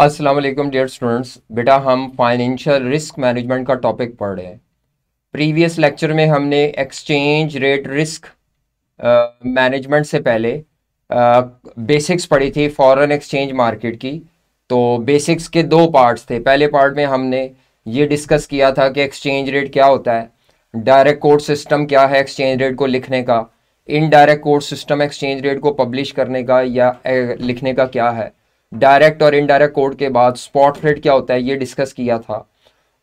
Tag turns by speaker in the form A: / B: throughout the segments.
A: अस्सलाम वालेकुम dear students बेटा हम फाइनेंशियल रिस्क मैनेजमेंट का टॉपिक पढ़ रहे हैं प्रीवियस लेक्चर में हमने एक्सचेंज रेट रिस्क मैनेजमेंट से पहले बेसिक्स uh, पढ़ी थी फॉरेन एक्सचेंज मार्केट की तो बेसिक्स के दो पार्ट्स थे पहले पार्ट में हमने ये डिस्कस किया था कि एक्सचेंज रेट क्या होता है डायरेक्ट कोड सिस्टम क्या है एक्सचेंज रेट को लिखने का indirect code system exchange rate को पब्लिश करने का या लिखने का क्या है डायरेक्ट और इनडायरेक्ट कोड के बाद स्पॉट फ्रेड क्या होता है ये डिस्कस किया था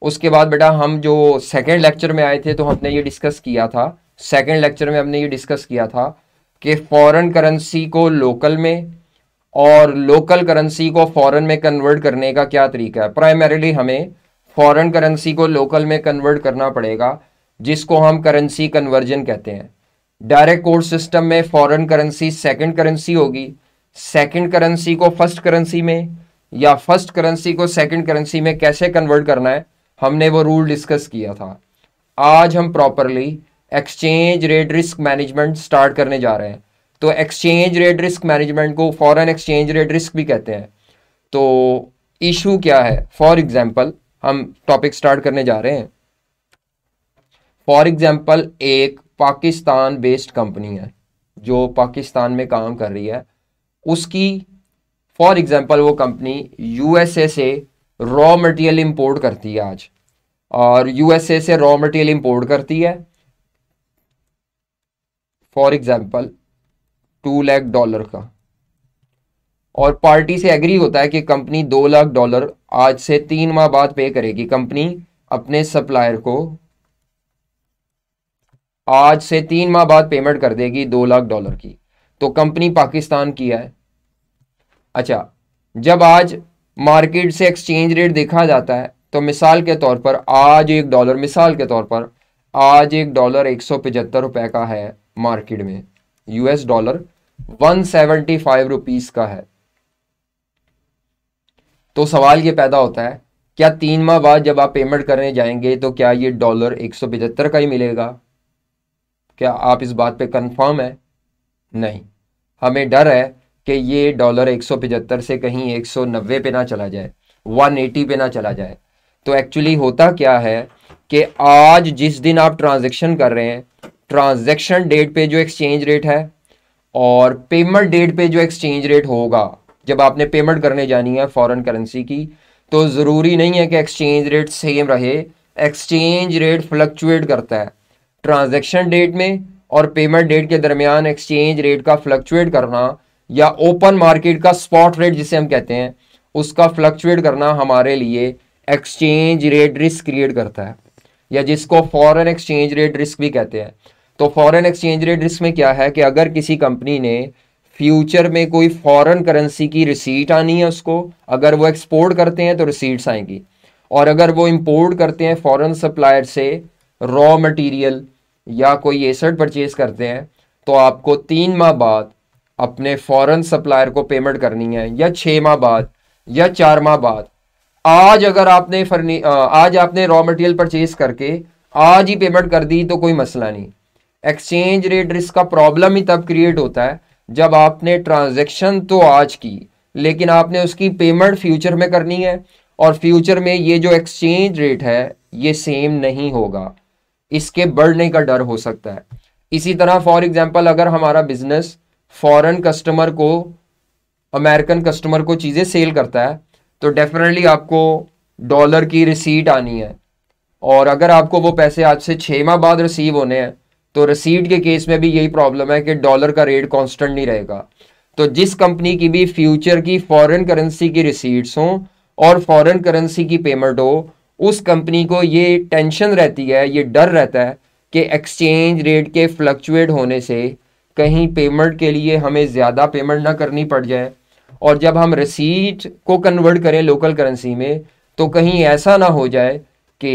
A: उसके बाद बेटा हम जो सेकेंड लेक्चर में आए थे तो हमने ये डिस्कस किया था सेकेंड लेक्चर में हमने ये डिस्कस किया था कि फॉरेन करेंसी को लोकल में और लोकल करेंसी को फॉरेन में कन्वर्ट करने का क्या तरीका है प्राइमरीली हमें फॉरेन करेंसी को लोकल में कन्वर्ट करना पड़ेगा जिसको हम करेंसी कन्वर्जन कहते हैं डायरेक्ट कोड सिस्टम में फॉरेन करेंसी सेकंड करेंसी होगी सेकंड करेंसी को फर्स्ट करेंसी में या फर्स्ट करेंसी को सेकंड करेंसी में कैसे कन्वर्ट करना है हमने वो रूल डिस्कस किया था आज हम properly exchange rate risk management start करने जा रहे हैं तो एक्सचेंज रेट रिस्क मैनेजमेंट को फॉरन एक्सचेंज रेट रिस्क भी कहते हैं तो इशू क्या है फॉर एग्जाम्पल हम टॉपिक स्टार्ट करने जा रहे हैं फॉर एग्जाम्पल एक पाकिस्तान बेस्ड कंपनी है जो पाकिस्तान में काम कर रही है उसकी फॉर एग्जांपल वो कंपनी यूएसए से रॉ मटेरियल इंपोर्ट करती है आज और यूएसए से रॉ मटेरियल इंपोर्ट करती है for example two lakh dollar का और पार्टी से एग्री होता है कि कंपनी दो लाख डॉलर आज से तीन माह बाद पे करेगी कंपनी अपने सप्लायर को आज से तीन माह बाद पेमेंट कर देगी दो लाख डॉलर की तो कंपनी पाकिस्तान की है अच्छा जब आज मार्केट से एक्सचेंज रेट देखा जाता है तो मिसाल के तौर पर आज एक डॉलर मिसाल के तौर पर आज एक डॉलर एक सौ पचहत्तर रुपए का है मार्केट में US dollar one seventy five rupees का है तो सवाल ये पैदा होता है क्या तीन माह बाद जब आप पेमेंट करने जाएंगे तो क्या ये डॉलर एक सौ पचहत्तर का ही मिलेगा क्या आप इस बात पे कंफर्म है नहीं हमें डर है कि ये डॉलर पिचहत्तर से कहीं नब्बे पे ना चला जाए 180 पे ना चला जाए तो एक्चुअली होता क्या है कि आज जिस दिन आप ट्रांजेक्शन कर रहे हैं ट्रांजेक्शन डेट पे जो एक्सचेंज रेट है और पेमेंट डेट पे जो एक्सचेंज रेट होगा जब आपने पेमेंट करने जानी है फॉरेन करेंसी की तो ज़रूरी नहीं है कि एक्सचेंज रेट सेम रहे एक्सचेंज रेट फ्लक्चुएट करता है ट्रांजेक्शन डेट में और पेमेंट डेट के दरमियान एक्सचेंज रेट का फ्लक्चुएट करना या ओपन मार्केट का स्पॉट रेट जिसे हम कहते हैं उसका फ्लक्चुएट करना हमारे लिए एक्सचेंज रेट रिस्क क्रिएट करता है या जिसको फॉरेन एक्सचेंज रेट रिस्क भी कहते हैं तो फॉरेन एक्सचेंज रेट रिस्क में क्या है कि अगर किसी कंपनी ने फ्यूचर में कोई फॉरेन करेंसी की रिसीट आनी है उसको अगर वो एक्सपोर्ट करते हैं तो रिसीट्स आएंगी और अगर वो इंपोर्ट करते हैं फॉरेन सप्लायर से रॉ मटेरियल या कोई एसेट परचेज करते हैं तो आपको तीन माह बाद अपने फॉरेन सप्लायर को पेमेंट करनी है या छः माह बाद या चार माह बाद आज अगर आपने फर्नी आज आपने रॉ मटेरियल परचेज करके आज ही पेमेंट कर दी तो कोई मसला नहीं एक्सचेंज रेट रिस्क का प्रॉब्लम ही तब क्रिएट होता है जब आपने ट्रांजेक्शन तो आज की लेकिन आपने उसकी पेमेंट फ्यूचर में करनी है और फ्यूचर में ये जो एक्सचेंज रेट है ये सेम नहीं होगा इसके बढ़ने का डर हो सकता है इसी तरह फॉर एग्जाम्पल अगर हमारा बिजनेस फॉरेन कस्टमर को अमेरिकन कस्टमर को चीज़ें सेल करता है तो डेफिनेटली आपको डॉलर की रिसीट आनी है और अगर आपको वो पैसे आज से छः माह बाद रिसीव होने हैं तो रिसीट के केस में भी यही प्रॉब्लम है कि डॉलर का रेट कांस्टेंट नहीं रहेगा तो जिस कंपनी की भी फ्यूचर की फॉरेन करेंसी की रिसीट्स हों और फॉरेन करेंसी की पेमेंट हो उस कंपनी को ये टेंशन रहती है ये डर रहता है कि एक्सचेंज रेट के फ्लक्चुएट होने से कहीं पेमेंट के लिए हमें ज़्यादा पेमेंट ना करनी पड़ जाए और जब हम रसीट को कन्वर्ट करें लोकल करेंसी में तो कहीं ऐसा ना हो जाए कि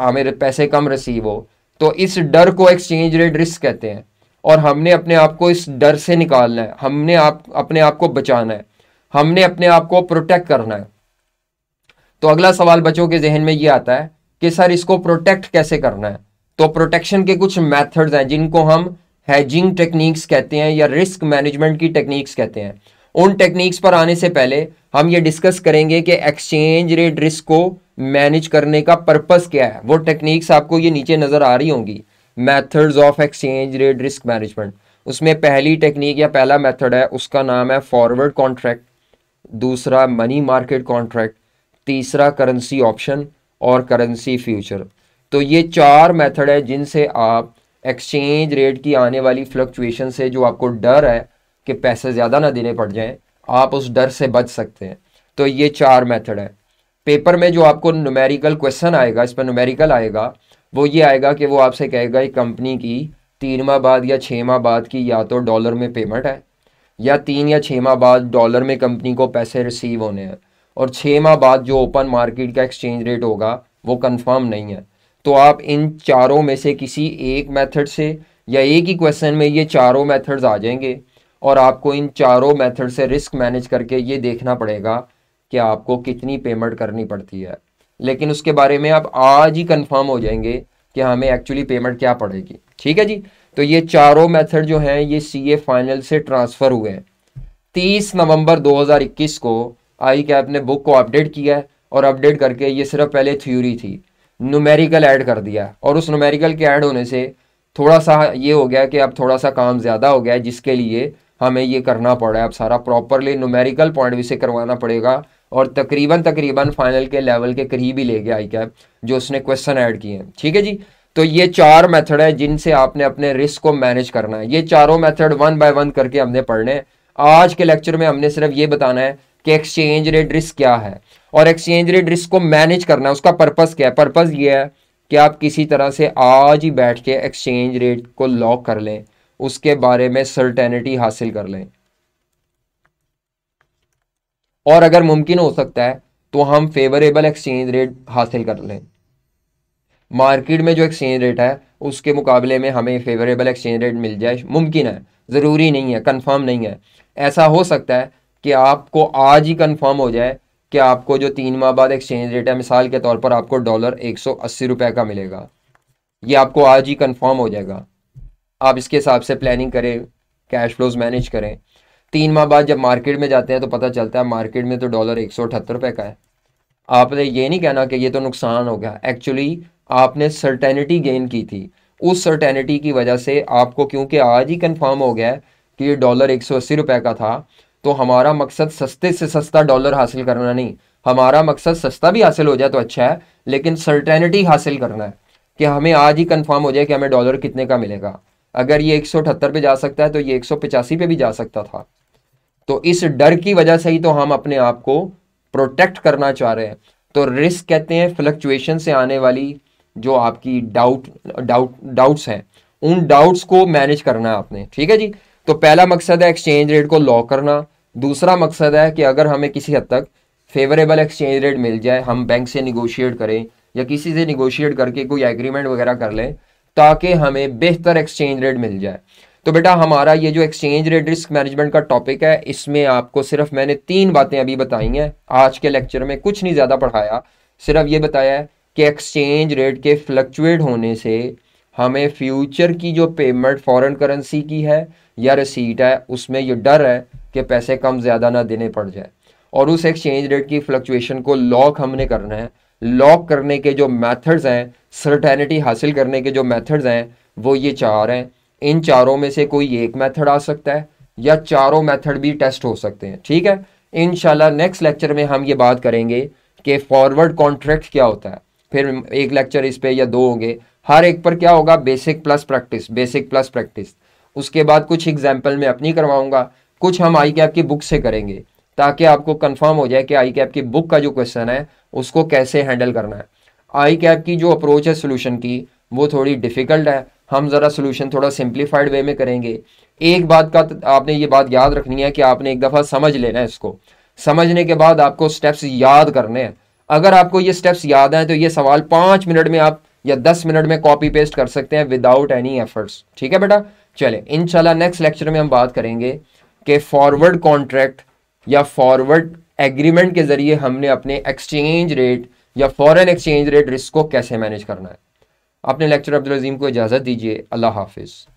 A: हमें हाँ, पैसे कम रिसीव हो तो इस डर को एक्सचेंज रेट रिस्क कहते हैं और हमने अपने आप को इस डर से निकालना है हमने आप अपने आप को बचाना है हमने अपने आप को प्रोटेक्ट करना है तो अगला सवाल बच्चों के जहन में ये आता है कि सर इसको प्रोटेक्ट कैसे करना है तो प्रोटेक्शन के कुछ मेथड्स हैं जिनको हम हैजिंग टेक्निक्स कहते हैं या रिस्क मैनेजमेंट की टेक्निक्स कहते हैं उन टेक्निक्स पर आने से पहले हम ये डिस्कस करेंगे कि एक्सचेंज रेट रिस्क को मैनेज करने का पर्पस क्या है वो टेक्निक्स आपको ये नीचे नज़र आ रही होंगी methods of exchange rate risk management उसमें पहली टेक्निक या पहला मेथड है उसका नाम है फॉरवर्ड कॉन्ट्रैक्ट दूसरा मनी मार्केट कॉन्ट्रैक्ट तीसरा करेंसी ऑप्शन और करेंसी फ्यूचर तो ये चार मेथड है जिनसे आप एक्सचेंज रेट की आने वाली फ्लक्चुएशन से जो आपको डर है कि पैसे ज़्यादा ना देने पड़ जाएं आप उस डर से बच सकते हैं तो ये चार मेथड है पेपर में जो आपको नुमेरिकल क्वेश्चन आएगा इस पर नुमेरिकल आएगा वो ये आएगा कि वो आपसे कहेगा एक कंपनी की तीन माह बाद या छः माह बाद की या तो डॉलर में पेमेंट है या तीन या छः माह बाद डॉलर में कंपनी को पैसे रिसीव होने हैं और छः माह बाद जो ओपन मार्केट का एक्सचेंज रेट होगा वो कंफर्म नहीं है तो आप इन चारों में से किसी एक मेथड से या एक ही क्वेश्चन में ये चारों मेथड्स आ जाएंगे और आपको इन चारों मेथड से रिस्क मैनेज करके ये देखना पड़ेगा कि आपको कितनी पेमेंट करनी पड़ती है लेकिन उसके बारे में आप आज ही कन्फर्म हो जाएंगे कि हमें एक्चुअली पेमेंट क्या पड़ेगी ठीक है जी तो ये चारों मेथड जो हैं ये ए फाइनल से ट्रांसफ़र हुए हैं 30 नवंबर 2021 को आई कैप ने बुक को अपडेट किया है और अपडेट करके ये सिर्फ पहले थ्योरी थी नुमेरिकल ऐड कर दिया और उस नुमेरिकल के ऐड होने से थोड़ा सा ये हो गया कि अब थोड़ा सा काम ज़्यादा हो गया है जिसके लिए हमें ये करना पड़ रहा है अब सारा प्रॉपरली नुमेरिकल पॉइंट भी से करवाना पड़ेगा और तकरीबन तकरीबन फाइनल के लेवल के करीब ही ले गया आई कैप जो उसने क्वेश्चन ऐड किए हैं ठीक है जी तो ये चार मेथड है जिनसे आपने अपने रिस्क को मैनेज करना है ये चारों मेथड वन बाय वन करके हमने पढ़ने हैं आज के लेक्चर में हमने सिर्फ ये बताना है कि एक्सचेंज रेट रिस्क क्या है और एक्सचेंज रेट रिस्क को मैनेज करना है उसका पर्पज़ क्या है पर्पज़ ये है कि आप किसी तरह से आज ही बैठ के एक्सचेंज रेट को लॉक कर लें उसके बारे में सर्टेनिटी हासिल कर लें और अगर मुमकिन हो सकता है तो हम फेवरेबल एक्सचेंज रेट हासिल कर लें मार्केट में जो एक्सचेंज रेट है उसके मुकाबले में हमें फेवरेबल एक्सचेंज रेट मिल जाए मुमकिन है ज़रूरी नहीं है कंफर्म नहीं है ऐसा हो सकता है कि आपको आज ही कंफर्म हो जाए कि आपको जो तीन माह बाद एक्सचेंज रेट है मिसाल के तौर पर आपको डॉलर एक सौ अस्सी रुपये का मिलेगा ये आपको आज ही कन्फर्म हो जाएगा आप इसके हिसाब से प्लानिंग करें कैश फ्लोज मैनेज करें तीन माह बाद जब मार्केट में जाते हैं तो पता चलता है मार्केट में तो डॉलर एक सौ अठहत्तर रुपये का है आपने ये नहीं कहना कि ये तो नुकसान हो गया एक्चुअली आपने सर्टेनिटी गेन की थी उस सर्टेनिटी की वजह से आपको क्योंकि आज ही कंफर्म हो गया है कि ये डॉलर एक सौ अस्सी रुपये का था तो हमारा मकसद सस्ते से सस्ता डॉलर हासिल करना नहीं हमारा मकसद सस्ता भी हासिल हो जाए तो अच्छा है लेकिन सर्टेनिटी हासिल करना है कि हमें आज ही कंफर्म हो जाए कि हमें डॉलर कितने का मिलेगा अगर ये एक पे जा सकता है तो ये एक पे भी जा सकता था तो इस डर की वजह से ही तो हम अपने आप को प्रोटेक्ट करना चाह रहे हैं तो रिस्क कहते हैं फ्लक्चुएशन से आने वाली जो आपकी डाउट डाउट डाउट्स हैं उन डाउट्स को मैनेज करना है आपने ठीक है जी तो पहला मकसद है एक्सचेंज रेट को लॉ करना दूसरा मकसद है कि अगर हमें किसी हद तक फेवरेबल एक्सचेंज रेट मिल जाए हम बैंक से निगोशिएट करें या किसी से निगोशिएट करके कोई एग्रीमेंट वगैरह कर लें ताकि हमें बेहतर एक्सचेंज रेट मिल जाए तो बेटा हमारा ये जो एक्सचेंज रेट रिस्क मैनेजमेंट का टॉपिक है इसमें आपको सिर्फ मैंने तीन बातें अभी बताई हैं आज के लेक्चर में कुछ नहीं ज़्यादा पढ़ाया सिर्फ ये बताया है कि एक्सचेंज रेट के फ्लक्चुएट होने से हमें फ्यूचर की जो पेमेंट फॉरेन करेंसी की है या रसीट है उसमें ये डर है कि पैसे कम ज़्यादा ना देने पड़ जाए और उस एक्सचेंज रेट की फ्लक्चुएशन को लॉक हमने करना है लॉक करने के जो मेथड्स हैं सर्टेनिटी हासिल करने के जो मेथड्स हैं वो ये चार हैं इन चारों में से कोई एक मेथड आ सकता है या चारों मेथड भी टेस्ट हो सकते हैं ठीक है इन नेक्स्ट लेक्चर में हम ये बात करेंगे कि फॉरवर्ड कॉन्ट्रैक्ट क्या होता है फिर एक लेक्चर इस पर या दो होंगे हर एक पर क्या होगा basic plus practice basic plus practice उसके बाद कुछ एग्जाम्पल मैं अपनी करवाऊंगा कुछ हम आई कैप की बुक से करेंगे ताकि आपको कंफर्म हो जाए कि आई कैप की बुक का जो क्वेश्चन है उसको कैसे हैंडल करना है आई कैप की जो अप्रोच है सोल्यूशन की वो थोड़ी डिफ़िकल्ट है हम ज़रा सोल्यूशन थोड़ा सिंप्लीफाइड वे में करेंगे एक बात का आपने ये बात याद रखनी है कि आपने एक दफ़ा समझ लेना है इसको समझने के बाद आपको स्टेप्स याद करने हैं अगर आपको ये स्टेप्स याद हैं तो ये सवाल पाँच मिनट में आप या दस मिनट में कॉपी पेस्ट कर सकते हैं विदाउट एनी एफर्ट्स ठीक है बेटा चले इनशाला नेक्स्ट लेक्चर में हम बात करेंगे के फॉरवर्ड कॉन्ट्रैक्ट या फॉरवर्ड एग्रीमेंट के ज़रिए हमने अपने एक्सचेंज रेट या फॉरेन एक्सचेंज रेट रिस्क को कैसे मैनेज करना है अपने लेक्चर अब्दुल अजीम को इजाज़त दीजिए अल्लाह हाफिज़